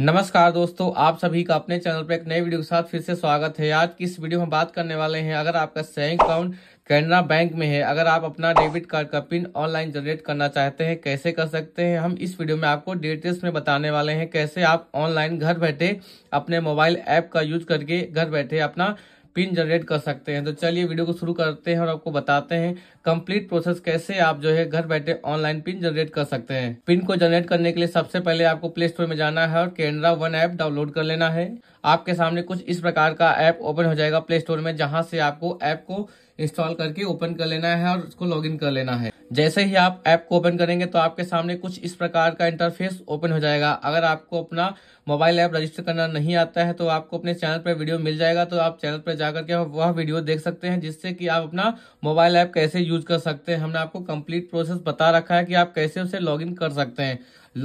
नमस्कार दोस्तों आप सभी का अपने चैनल पर एक नए वीडियो के साथ फिर से स्वागत है आज की इस वीडियो में बात करने वाले हैं अगर आपका सेविंग अकाउंट कैनरा बैंक में है अगर आप अपना डेबिट कार्ड का पिन ऑनलाइन जनरेट करना चाहते हैं कैसे कर सकते हैं हम इस वीडियो में आपको डिटेल्स में बताने वाले हैं कैसे आप ऑनलाइन घर बैठे अपने मोबाइल ऐप का यूज करके घर बैठे अपना पिन जनरेट कर सकते हैं तो चलिए वीडियो को शुरू करते हैं और आपको बताते हैं कंप्लीट प्रोसेस कैसे आप जो है घर बैठे ऑनलाइन पिन जनरेट कर सकते हैं पिन को जनरेट करने के लिए सबसे पहले आपको प्ले स्टोर में जाना है और कैनरा वन ऐप डाउनलोड कर लेना है आपके सामने कुछ इस प्रकार का ऐप ओपन हो जाएगा प्ले स्टोर में जहाँ से आपको ऐप को इंस्टॉल करके ओपन कर लेना है और उसको लॉग कर लेना है जैसे ही आप ऐप को ओपन करेंगे तो आपके सामने कुछ इस प्रकार का इंटरफेस ओपन हो जाएगा अगर आपको अपना मोबाइल ऐप रजिस्टर करना नहीं आता है तो आपको अपने चैनल पर वीडियो मिल जाएगा तो आप चैनल पर जाकर के वह वीडियो देख सकते हैं जिससे कि आप अपना मोबाइल ऐप कैसे यूज कर सकते हैं हमने आपको कंप्लीट प्रोसेस बता रखा है कि आप कैसे उसे लॉगिन कर सकते हैं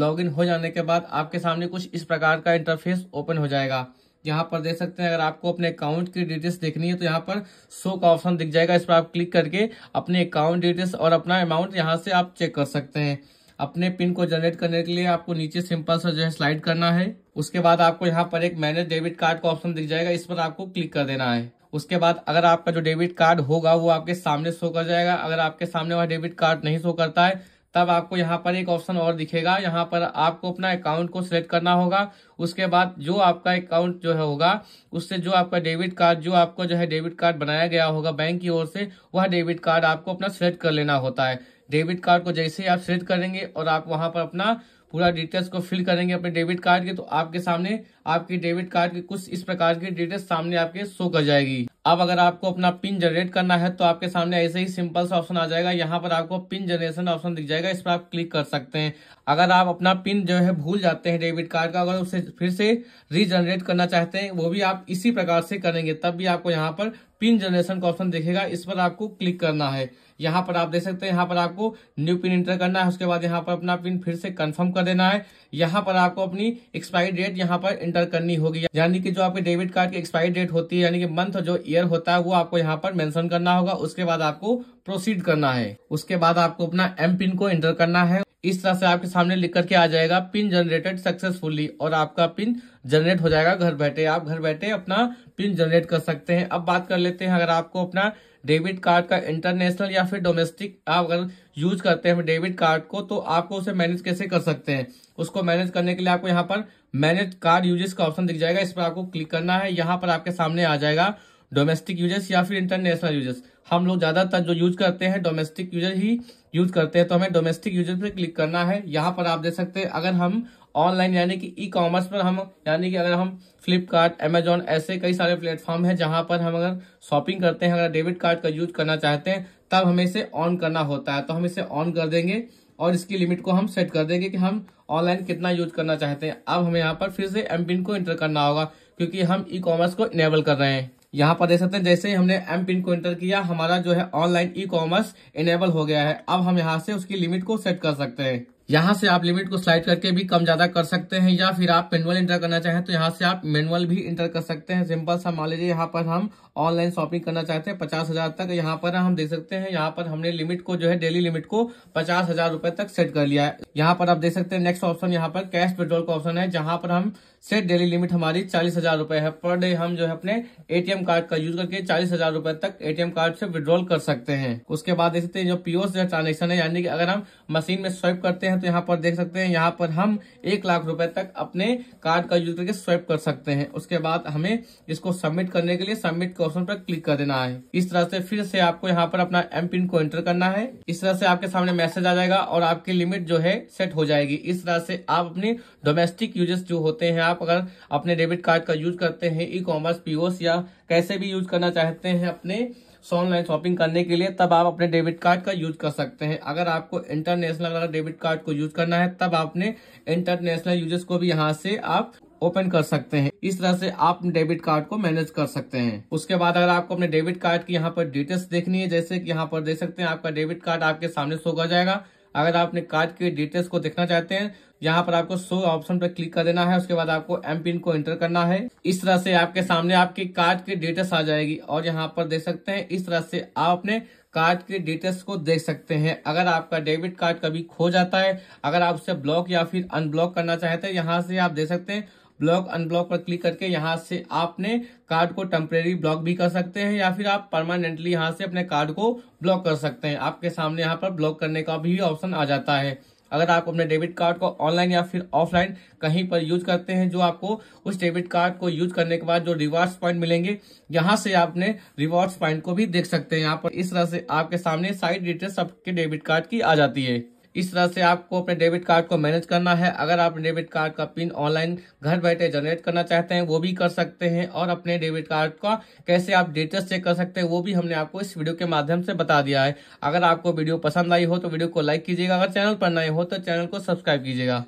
लॉगिन हो जाने के बाद आपके सामने कुछ इस प्रकार का इंटरफेस ओपन हो जाएगा यहाँ पर देख सकते हैं अगर आपको अपने अकाउंट की डिटेल्स देखनी है तो यहाँ पर शो का ऑप्शन दिख जाएगा इस पर आप क्लिक करके अपने अकाउंट डिटेल्स और अपना अमाउंट यहाँ से आप चेक कर सकते हैं अपने पिन को जनरेट करने के लिए आपको नीचे सिंपल सा जो है स्लाइड करना है उसके बाद आपको यहाँ पर एक मैनेज डेबिट कार्ड का ऑप्शन दिख जाएगा इस पर आपको क्लिक कर देना है उसके बाद अगर आपका जो डेबिट कार्ड होगा वो आपके सामने शो कर जाएगा अगर आपके सामने वह डेबिट कार्ड नहीं शो करता है तब आपको यहाँ पर एक ऑप्शन और दिखेगा यहाँ पर आपको अपना अकाउंट को सिलेक्ट करना होगा उसके बाद जो आपका अकाउंट जो है होगा उससे जो आपका डेबिट कार्ड जो आपको जो है डेबिट कार्ड बनाया गया होगा बैंक की ओर से वह डेबिट कार्ड आपको अपना सिलेक्ट कर लेना होता है डेबिट कार्ड को जैसे ही आप सिलेक्ट करेंगे और आप वहां पर अपना पूरा डिटेल्स को फिल करेंगे अपने डेबिट कार्ड के तो आपके सामने आपके डेबिट कार्ड के कुछ इस प्रकार की डिटेल्स सामने आपके शो कर जाएगी अब अगर आपको अपना पिन जनरेट करना है तो आपके सामने ऐसे ही सिंपल सा ऑप्शन आ जाएगा यहाँ पर आपको पिन जनरेशन ऑप्शन दिख जाएगा इस पर आप क्लिक कर सकते हैं अगर आप अपना पिन जो है भूल जाते हैं डेबिट कार्ड का अगर उसे फिर से रीजनरेट करना चाहते हैं वो भी आप इसी प्रकार से करेंगे तब भी आपको यहाँ पर पिन जनरेशन का ऑप्शन दिखेगा इस पर आपको क्लिक करना है यहाँ पर आप देख सकते हैं यहाँ पर आपको न्यू पिन इंटर करना है उसके बाद यहाँ पर अपना पिन फिर से कंफर्म कर देना है यहाँ पर आपको अपनी एक्सपायरी डेट यहाँ पर इंटर करनी होगी यानी कि जो आपके डेबिट कार्ड की एक्सपायरी डेट होती है यानी कि मंथ जो ईयर होता है वो आपको यहाँ पर मैंशन करना होगा उसके बाद आपको प्रोसीड करना है उसके बाद आपको अपना एम पिन को इंटर करना है इस तरह से आपके सामने लिख करके आ जाएगा पिन जनरेटेड सक्सेसफुली और आपका पिन जनरेट हो जाएगा घर बैठे आप घर बैठे अपना पिन जनरेट कर सकते हैं अब बात कर लेते हैं अगर आपको अपना डेबिट कार्ड का इंटरनेशनल या फिर डोमेस्टिक आप अगर यूज करते हैं डेबिट कार्ड को तो आपको उसे मैनेज कैसे कर सकते हैं उसको मैनेज करने के लिए आपको यहाँ पर मैनेज कार्ड यूजेस का ऑप्शन दिख जाएगा इस पर आपको क्लिक करना है यहाँ पर आपके सामने आ जाएगा डोमेस्टिक यूजर्स या फिर इंटरनेशनल यूजर्स हम लोग ज्यादातर जो यूज करते हैं डोमेस्टिक यूजर ही यूज करते हैं तो हमें डोमेस्टिक यूजर पे क्लिक करना है यहाँ पर आप देख सकते हैं अगर हम ऑनलाइन यानी कि ई कॉमर्स पर हम यानी कि अगर हम फ्लिपकार्ट एमेजॉन ऐसे कई सारे प्लेटफॉर्म है जहां पर हम अगर शॉपिंग करते हैं अगर डेबिट कार्ड का यूज करना चाहते हैं तब हमें इसे ऑन करना होता है तो हम इसे ऑन कर देंगे और इसकी लिमिट को हम सेट कर देंगे कि हम ऑनलाइन कितना यूज करना चाहते हैं अब हमें यहाँ पर फिर से एम को एंटर करना होगा क्योंकि हम ई कॉमर्स को इनेबल कर रहे हैं यहाँ पर देख सकते हैं जैसे ही हमने एम पिन को एंटर किया हमारा जो है ऑनलाइन ई कॉमर्स इनेबल हो गया है अब हम यहाँ से उसकी लिमिट को सेट कर सकते हैं यहाँ से आप लिमिट को स्लाइड करके भी कम ज्यादा कर सकते हैं या फिर आप मेनुअल इंटर करना चाहें तो यहाँ से आप मेनुअल भी इंटर कर सकते हैं सिंपल सा मान लीजिए यहाँ पर हम ऑनलाइन शॉपिंग करना चाहते हैं पचास हजार तक यहाँ पर हम देख सकते हैं यहाँ पर हमने लिमिट को जो है डेली लिमिट को पचास हजार रूपए तक सेट कर लिया है यहाँ पर आप देख सकते हैं नेक्स्ट ऑप्शन यहाँ पर कैश पेट्रोल का ऑप्शन है जहां पर हम सेट डेली लिमिट हमारी चालीस हजार रूपए है पर डे हम जो है अपने एटीएम कार्ड का यूज करके चालीस हजार रूपए तक एटीएम कार्ड से विड्रॉल कर सकते हैं उसके बाद देख सकते हैं जो पीओ ट्रांजेक्शन है यानी कि अगर हम मशीन में स्वाइप करते हैं तो यहाँ पर देख सकते हैं यहाँ पर हम एक लाख रुपए तक अपने कार्ड का यूज करके स्वाइप कर सकते हैं उसके बाद हमें इसको सबमिट करने के लिए सबमिट के ऑप्शन पर क्लिक कर देना है इस तरह से फिर से आपको यहाँ पर अपना एम पिन को एंटर करना है इस तरह से आपके सामने मैसेज आ जाएगा और आपकी लिमिट जो है सेट हो जाएगी इस तरह से आप अपने डोमेस्टिक यूजर्स जो होते हैं आप अगर अपने डेबिट कार्ड का यूज करते हैं ई कॉमर्स पीओस या कैसे भी यूज करना चाहते हैं अपने सो ऑनलाइन शॉपिंग करने के लिए तब आप अपने डेबिट कार्ड का यूज कर सकते हैं अगर आपको इंटरनेशनल अगर डेबिट कार्ड को यूज करना है तब आपने इंटरनेशनल यूजर्स को भी यहाँ से आप ओपन कर सकते हैं इस तरह से आप डेबिट कार्ड को मैनेज कर सकते हैं उसके बाद अगर आपको अपने डेबिट कार्ड की यहाँ पर डिटेल्स देखनी है जैसे कि यहाँ पर देख सकते हैं आपका डेबिट कार्ड आपके सामने सो कर जाएगा अगर आप अपने कार्ड के डिटेल्स को देखना चाहते हैं यहाँ पर आपको शो ऑप्शन पर क्लिक कर देना है उसके बाद आपको एम पिन को एंटर करना है इस तरह से आपके सामने आपके कार्ड की डिटेल्स आ जाएगी और यहाँ पर देख सकते हैं इस तरह से आप अपने कार्ड के डिटेल्स को देख सकते हैं अगर आपका डेबिट कार्ड कभी खो जाता है अगर आप उसे ब्लॉक या फिर अनब्लॉक करना चाहते हैं यहाँ से आप देख सकते हैं ब्लॉक अनब्लॉक पर क्लिक करके यहाँ से आपने कार्ड को टेम्परेरी ब्लॉक भी कर सकते हैं या फिर आप परमानेंटली यहाँ से अपने कार्ड को ब्लॉक कर सकते हैं आपके सामने यहाँ पर ब्लॉक करने का भी ऑप्शन आ जाता है अगर आप अपने डेबिट कार्ड को ऑनलाइन या फिर ऑफलाइन कहीं पर यूज करते हैं जो आपको उस डेबिट कार्ड को यूज करने के बाद जो रिवार्ड्स पॉइंट मिलेंगे यहाँ से आपने रिवार्ड्स पॉइंट को भी देख सकते हैं यहाँ पर इस तरह से आपके सामने साइड डिटेल्स आपके डेबिट कार्ड की आ जाती है इस तरह से आपको अपने डेबिट कार्ड को मैनेज करना है अगर आप डेबिट कार्ड का पिन ऑनलाइन घर बैठे जनरेट करना चाहते हैं वो भी कर सकते हैं और अपने डेबिट कार्ड का कैसे आप डिटेल्स चेक कर सकते हैं वो भी हमने आपको इस वीडियो के माध्यम से बता दिया है अगर आपको वीडियो पसंद आई हो तो वीडियो को लाइक कीजिएगा अगर चैनल पर नए हो तो चैनल को सब्सक्राइब कीजिएगा